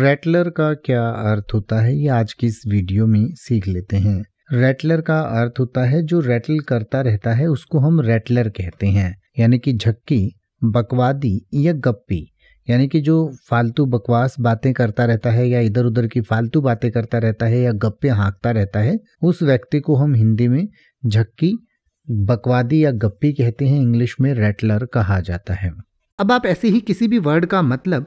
रेटलर का क्या अर्थ होता है ये आज की इस वीडियो में सीख लेते हैं रेटलर का अर्थ होता है जो रेटल करता रहता है उसको हम रेटलर कहते हैं यानी कि झक्की बकवादी या गप्पी यानी कि जो फालतू बकवास बातें करता रहता है या इधर उधर की फालतू बातें करता रहता है या गप्पे हाँकता रहता है उस व्यक्ति को हम हिंदी में झक्की बकवादी या गप्पी कहते हैं इंग्लिश में रेटलर कहा जाता है अब आप ऐसे ही किसी भी वर्ड का मतलब